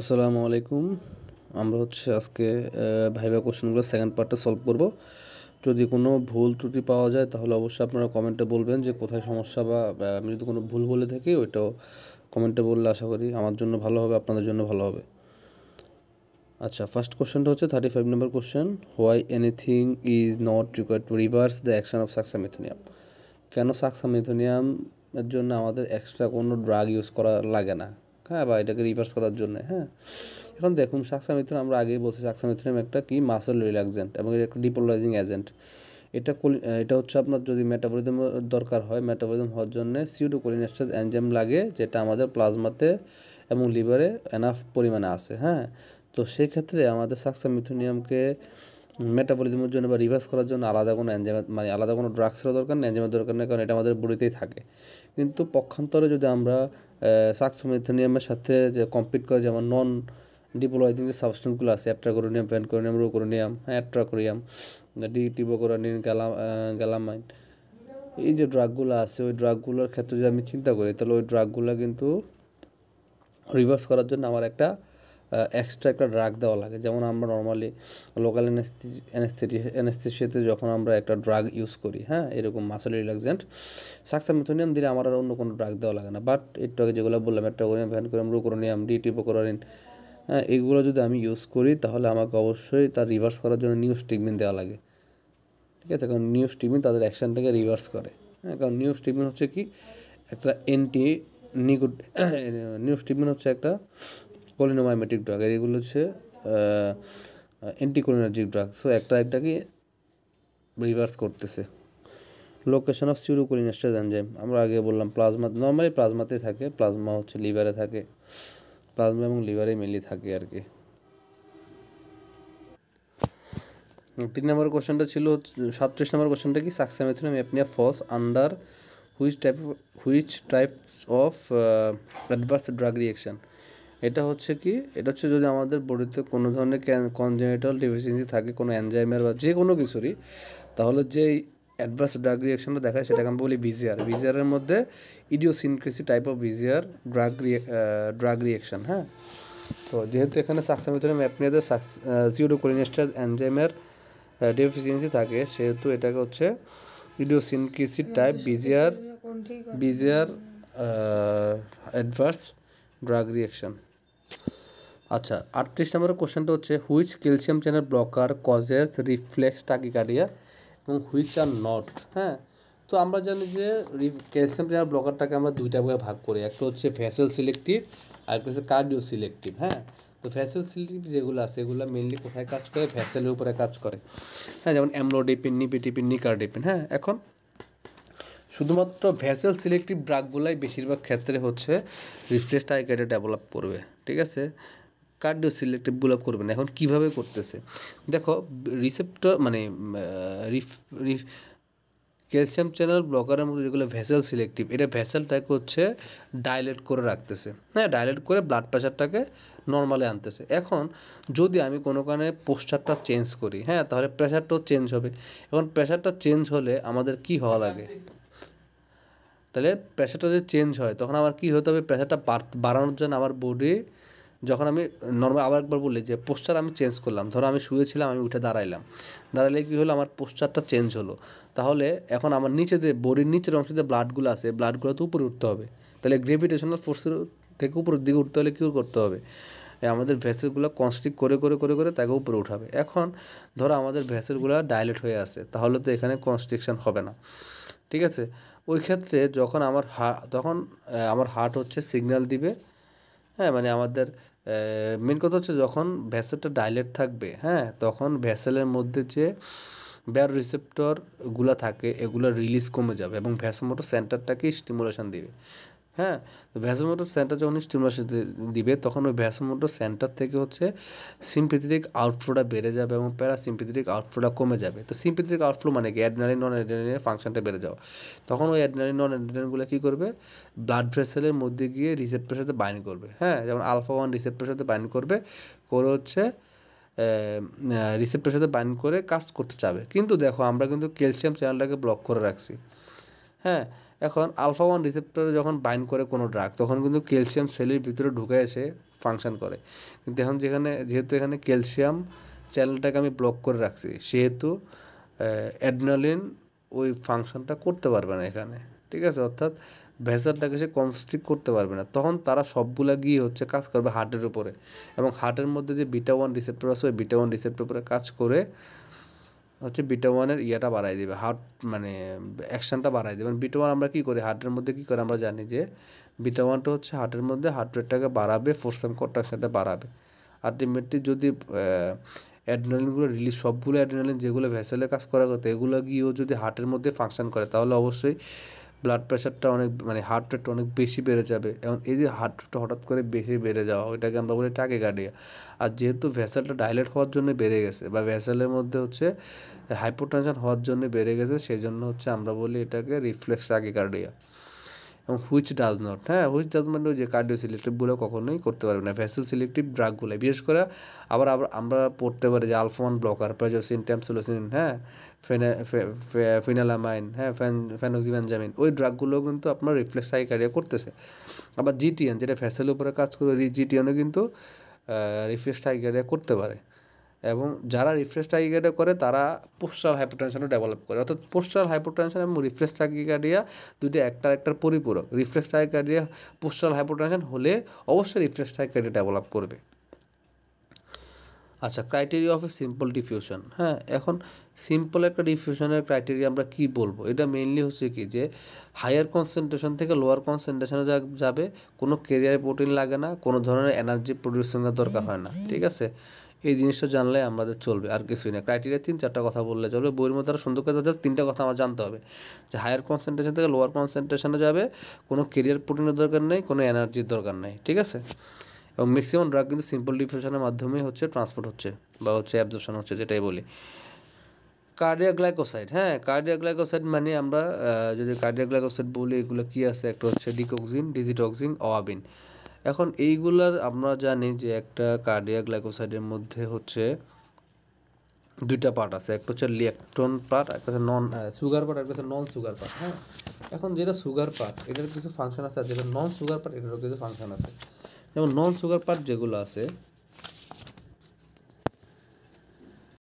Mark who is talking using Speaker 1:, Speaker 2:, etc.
Speaker 1: আসসালামু আলাইকুম আমরা হচ্ছে আজকে ভাইভা কোশ্চেনগুলো সেকেন্ড পার্টটা সলভ করব যদি কোনো ভুল ত্রুটি পাওয়া যায় তাহলে অবশ্যই আপনারা কমেন্টে বলবেন যে কোথায় সমস্যা বা আমি যদি কোনো ভুল বলে থাকি ওইটাও কমেন্টে বললে আশা করি আমার জন্য ভালো হবে আপনাদের জন্য ভালো হবে আচ্ছা ফার্স্ট কোশ্চেনটা হচ্ছে থার্টি ফাইভ নম্বর question why anything is not required to reverse the action of methonium কেন মিথোনিয়ামের জন্য আমাদের এক্সট্রা কোনো ড্রাগ ইউজ করা লাগে না হ্যাঁ বা এটাকে রিভার্স করার জন্য হ্যাঁ এখন দেখুন সাকসামিথ্রন আমরা আগেই বলছি সাকসামিথ্রন একটা কি মাসেল রিল্যাক্সেন্ট এবং এটা একটা ডিপোলাইজিং এজেন্ট এটা এটা হচ্ছে আপনার যদি মেটাবলিজম দরকার হয় মেটাবলিজম হওয়ার জন্য সিউডোকোলিনেস্টাস এনজাইম লাগে যেটা আমাদের প্লাজমাতে এবং লিভারে এনাফ পরিমাণে আছে হ্যাঁ তো সেক্ষেত্রে আমাদের সাকসামিথোনিয়ামকে মেটাবলিজমের জন্য বা রিভার্স করার জন্য আলাদা কোনো অ্যাঞ্জাম মানে আলাদা কোনো ড্রাগসেরও দরকার নেই অ্যাঞ্জামের দরকার নেই কারণ এটা আমাদের বডিতেই থাকে কিন্তু পক্ষান্তরে যদি আমরা সাকসমিথনিয়ামের সাথে যে কম্পিট করে যেমন নন ডিপ্লোয়াইজিং যে সাবস্টেন্সগুলো আছে অ্যাট্রাকোরোনিয়াম ফ্যানকোরোনিয়াম রোকোরোনিয়াম হ্যাঁ অ্যাট্রাকোরিয়াম ডিটিবোকোরোনিন গ্যালা গ্যালামাইন এই যে ড্রাগগুলো আছে ওই ড্রাগগুলোর ক্ষেত্রে যদি আমি চিন্তা করি তাহলে ওই ড্রাগগুলো কিন্তু রিভার্স করার জন্য আমার একটা এক্সট্রা একটা ড্রাগ দেওয়া লাগে যেমন আমরা নর্মালি লোকাল অ্যানেস্থেশিয়াতে যখন আমরা একটা ড্রাগ ইউজ করি হ্যাঁ এরকম মাসেল রিল্যাক্সেন্ট সাক্সামেথোনিয়াম দিলে আমার আর অন্য কোনো ড্রাগ দেওয়া লাগে না বাট একটু আগে যেগুলো বললাম অ্যাট্রাগোনিয়াম ভ্যানকোনিয়াম রুকোনিয়াম করিন হ্যাঁ এগুলো যদি আমি ইউজ করি তাহলে আমাকে অবশ্যই তার রিভার্স করার জন্য নিউজ ট্রিটমেন্ট দেওয়া লাগে ঠিক আছে কারণ নিউজ স্টিগমিন তাদের অ্যাকশানটাকে রিভার্স করে হ্যাঁ কারণ নিউজ ট্রিটমেন্ট হচ্ছে কি একটা এন্টি নিকোট নিউজ ট্রিটমেন্ট হচ্ছে একটা কোলিনোমাইমেটিক ড্রাগ আর এগুলো হচ্ছে অ্যান্টিকোলিনার্জিক ড্রাগ সো একটা একটাকে রিভার্স করতেছে লোকেশন অফ সিউরোকোলিনাস্টেজ এনজাইম আমরা আগে বললাম প্লাজমা নর্মালি প্লাজমাতে থাকে প্লাজমা হচ্ছে লিভারে থাকে প্লাজমা এবং লিভারে মেনলি থাকে আর কি তিন নম্বর কোশ্চেনটা ছিল সাতত্রিশ নম্বর কোশ্চেনটা কি suxamethonium apnoea falls under which type which types of adverse drug reaction এটা হচ্ছে কি এটা হচ্ছে যদি আমাদের বডিতে কোনো ধরনের কনজেনেটাল ডিফিসিয়েন্সি থাকে কোনো অ্যানজাইমের বা যে কোনো কিছুরই তাহলে যে অ্যাডভার্স ড্রাগ রিয়াকশনটা দেখায় সেটাকে আমরা বলি ভিজিআর ভিজিআরের মধ্যে idiosyncrasy type of VGR drug drug reaction হ্যাঁ তো যেহেতু এখানে সাকসামিথোনিয়াম অ্যাপনিয়াদের জিওডোকোলিনেস্টার অ্যানজাইমের ডেফিসিয়েন্সি থাকে সেহেতু এটাকে হচ্ছে idiosyncrasy type VGR VGR adverse drug reaction আচ্ছা আটত্রিশ নম্বরের কোশ্চেনটা হচ্ছে which calcium channel blocker causes reflex tachycardia এবং হুইচ আর নট হ্যাঁ তো আমরা জানি যে ক্যালসিয়াম চ্যানেল ব্লকারটাকে আমরা দুইটা ভাগে ভাগ করি একটা হচ্ছে ফ্যাসেল সিলেক্টিভ আর একটা হচ্ছে কার্ডিও সিলেক্টিভ হ্যাঁ তো ফ্যাসেল সিলেক্টিভ যেগুলো আছে এগুলো মেনলি কোথায় কাজ করে ফ্যাসেলের উপরে কাজ করে হ্যাঁ যেমন অ্যামলোডিপিন নিপিটিপিন নিকারডিপিন হ্যাঁ এখন শুধুমাত্র ভ্যাসেল সিলেক্টিভ ড্রাগগুলাই বেশিরভাগ ক্ষেত্রে হচ্ছে রিফ্রেশ টাইকারে ডেভেলপ করবে ঠিক আছে কার্ডিও সিলেক্টিভগুলো করবেন এখন কিভাবে করতেছে দেখো রিসেপ্টর মানে ক্যালসিয়াম চ্যানেল ব্লকারের মধ্যে যেগুলো ভেসেল সিলেক্টিভ এটা ভেসেলটাকে হচ্ছে ডাইলেট করে রাখতেছে হ্যাঁ ডাইলেট করে ব্লাড প্রেশারটাকে নর্মালে আনতেছে এখন যদি আমি কোনো কারণে পোস্টারটা চেঞ্জ করি হ্যাঁ তাহলে প্রেশারটাও চেঞ্জ হবে এখন প্রেশারটা চেঞ্জ হলে আমাদের কি হওয়া লাগে তাহলে প্রেশারটা যদি চেঞ্জ হয় তখন আমার কি হতে হবে প্রেশারটা বাড়ানোর জন্য আমার বডি যখন আমি নর্মাল আবার একবার বললি যে পোস্টার আমি চেঞ্জ করলাম ধরো আমি শুয়েছিলাম আমি উঠে দাঁড়াইলাম দাঁড়াইলে কী হলো আমার পোস্টারটা চেঞ্জ হলো তাহলে এখন আমার নিচে যে বডির নিচের অংশে যে ব্লাডগুলো আছে ব্লাডগুলো তো উপরে উঠতে হবে তাহলে গ্রেভিটেশনাল ফোর্সের থেকে উপরের দিকে উঠতে হলে কী করতে হবে আমাদের ভ্যাসেলগুলো কনস্ট্রিক করে করে করে করে তাকে উপরে উঠাবে এখন ধরো আমাদের ভ্যাসেলগুলো ডাইলেট হয়ে আছে তাহলে তো এখানে কনস্ট্রিকশন হবে না ঠিক আছে ওই ক্ষেত্রে যখন আমার হা তখন আমার হার্ট হচ্ছে সিগন্যাল দিবে হ্যাঁ মানে আমাদের মেন কথা হচ্ছে যখন ভ্যাসেলটা ডাইলেট থাকবে হ্যাঁ তখন ভ্যাসেলের মধ্যে যে ব্যার রিসেপ্টরগুলো থাকে এগুলো রিলিজ কমে যাবে এবং ভ্যাসমোটো সেন্টারটাকে স্টিমুলেশান দেবে হ্যাঁ ভ্যাসোমোটর সেন্টার যখন স্টিমুলাস দিবে তখন ওই ভ্যাসোমোটর সেন্টার থেকে হচ্ছে সিম্পেথেটিক আউটফ্লোটা বেড়ে যাবে এবং প্যারাসিম্পেথেটিক আউটফ্লোটা কমে যাবে তো সিম্পেথেটিক আউটফ্লো মানে কি অ্যাডনারি নন অ্যাডনালিনের ফাংশনটা বেড়ে যাওয়া তখন ওই অ্যাডনালিন নন অ্যাডনালিনগুলো কী করবে ব্লাড ভেসেলের মধ্যে গিয়ে রিসেপ্টের সাথে বাইন্ড করবে হ্যাঁ যেমন আলফা ওয়ান রিসেপ্টের সাথে বাইন্ড করবে করে হচ্ছে রিসেপ্টের সাথে বাইন্ড করে কাজ করতে চাবে কিন্তু দেখো আমরা কিন্তু ক্যালসিয়াম চ্যানেলটাকে ব্লক করে রাখছি হ্যাঁ এখন আলফা ওয়ান রিসেপ্টর যখন বাইন করে কোনো ড্রাগ তখন কিন্তু ক্যালসিয়াম সেলের ভিতরে ঢুকে এসে ফাংশন করে কিন্তু এখন যেখানে যেহেতু এখানে ক্যালসিয়াম চ্যানেলটাকে আমি ব্লক করে রাখছি সেহেতু অ্যাডনালিন ওই ফাংশনটা করতে পারবে না এখানে ঠিক আছে অর্থাৎ ভেজারটাকে সে কনস্ট্রিক করতে পারবে না তখন তারা সবগুলা গিয়ে হচ্ছে কাজ করবে হার্টের উপরে এবং হার্টের মধ্যে যে বিটা ওয়ান রিসেপ্টর আছে ওই বিটা ওয়ান রিসেপ্টর উপরে কাজ করে হচ্ছে বিটা ওয়ানের ইয়েটা বাড়াই দেবে হার্ট মানে অ্যাকশানটা বাড়াই দেবে বিটা ওয়ান মানে আমরা কী করি হার্টের মধ্যে কী করে আমরা জানি যে বিটা ওয়ানটা হচ্ছে হার্টের মধ্যে হার্ট রেটটাকে বাড়াবে ফোর্স অ্যান্ড কন্ট্রাকশনটা বাড়াবে আলটিমেটলি যদি অ্যাড্রেনালিনগুলো রিলিজ সবগুলো অ্যাড্রেনালিন যেগুলো ভেসেলে কাজ করা হতো এগুলো গিয়েও যদি হার্টের মধ্যে ফাংশন করে তাহলে অবশ্যই ব্লাড প্রেশারটা অনেক মানে হার্ট রেটটা অনেক বেশি বেড়ে যাবে এবং এই যে হার্ট রেটটা হঠাৎ করে বেশি বেড়ে যাওয়া ওইটাকে আমরা বলি টাকেগার্ডিয়া আর যেহেতু ভেসেলটা ডাইলেট হওয়ার জন্য বেড়ে গেছে বা ভেসেলের মধ্যে হচ্ছে হাইপোটেনশন হওয়ার জন্য বেড়ে গেছে সেই জন্য হচ্ছে আমরা বলি এটাকে রিফ্লেক্স টাকেগার্ডিয়া এবং হুইচ ডাজ নট হ্যাঁ হুইচ ডাজ মানে যে কার্ডিও সিলেক্টিভগুলো কখনোই করতে পারবে না ভ্যাসেল সিলেক্টিভ ড্রাগগুলো বিশেষ করে আবার আবার আমরা পড়তে পারি যে আলফোমান ব্লকার প্রাজোসিন ট্যামসোলোসিন হ্যাঁ ফিনালামাইন হ্যাঁ ফ্যান ফ্যানোক্সিভ্যানজামিন ওই ড্রাগগুলো কিন্তু আপনার রিফ্লেক্স টাইকারিয়া করতেছে আবার জিটিএন যেটা ফ্যাসেল উপরে কাজ করে জিটিএনও কিন্তু রিফ্লেক্স টাইকারিয়া করতে পারে এবং যারা রিফ্রেশ ট্রাকিকার্ডে করে তারা পোস্টাল হাইপোটেনশনও ডেভেলপ করে অর্থাৎ পোস্টাল হাইপোটেনশন এবং রিফ্রেশ ট্রাকিকার্ডিয়া দুটি একটা একটার পরিপূরক রিফ্রেশ ট্রাকিকার্ডিয়া পোস্টাল হাইপোটেনশন হলে অবশ্যই রিফ্রেশ ট্রাকিকার্ডিয়া ডেভেলপ করবে আচ্ছা criteria of a simple diffusion হ্যাঁ এখন সিম্পল একটা ডিফিউশনের ক্রাইটেরিয়া আমরা কি বলবো এটা মেইনলি হচ্ছে কি যে হায়ার কনসেন্ট্রেশন থেকে লোয়ার কনসেন্ট্রেশনে যাবে কোনো কেরিয়ার প্রোটিন লাগে না কোনো ধরনের এনার্জি প্রডিউসিংয়ের দরকার হয় না ঠিক আছে এই জিনিসটা জানলে আমাদের চলবে আর কিছুই না ক্রাইটেরিয়া তিন চারটা কথা বললে চলবে বইয়ের মধ্যে আরও সুন্দর করে জাস্ট তিনটা কথা আমার জানতে হবে যে হায়ার কনসেন্ট্রেশন থেকে লোয়ার কনসেন্ট্রেশনে যাবে কোনো কেরিয়ার প্রোটিনের দরকার নেই কোনো এনার্জির দরকার নেই ঠিক আছে এবং ম্যাক্সিমাম ড্রাগ কিন্তু সিম্পল ডিফিউশনের মাধ্যমে হচ্ছে ট্রান্সপোর্ট হচ্ছে বা হচ্ছে অ্যাবজর্পশন হচ্ছে যেটাই বলি কার্ডিয়াগ্লাইকোসাইড হ্যাঁ কার্ডিয়াগ্লাইকোসাইড মানে আমরা যদি কার্ডিয়াগ্লাইকোসাইড বলি এগুলো কী আছে একটা হচ্ছে ডিকোক্সিন ডিজিটক্সিন অবিন এখন এইগুলার আমরা জানি যে একটা কার্ডিয়া গ্লাইকোসাইডের মধ্যে হচ্ছে দুইটা পার্ট আছে একটা হচ্ছে লেকটন পার্ট একটা হচ্ছে নন সুগার পার্ট একটা হচ্ছে নন সুগার পার্ট হ্যাঁ এখন যেটা সুগার পার্ট এটার কিছু ফাংশন আছে আর যেটা নন সুগার পার্ট এটারও কিছু ফাংশন আছে যেমন নন সুগার পার্ট যেগুলো আছে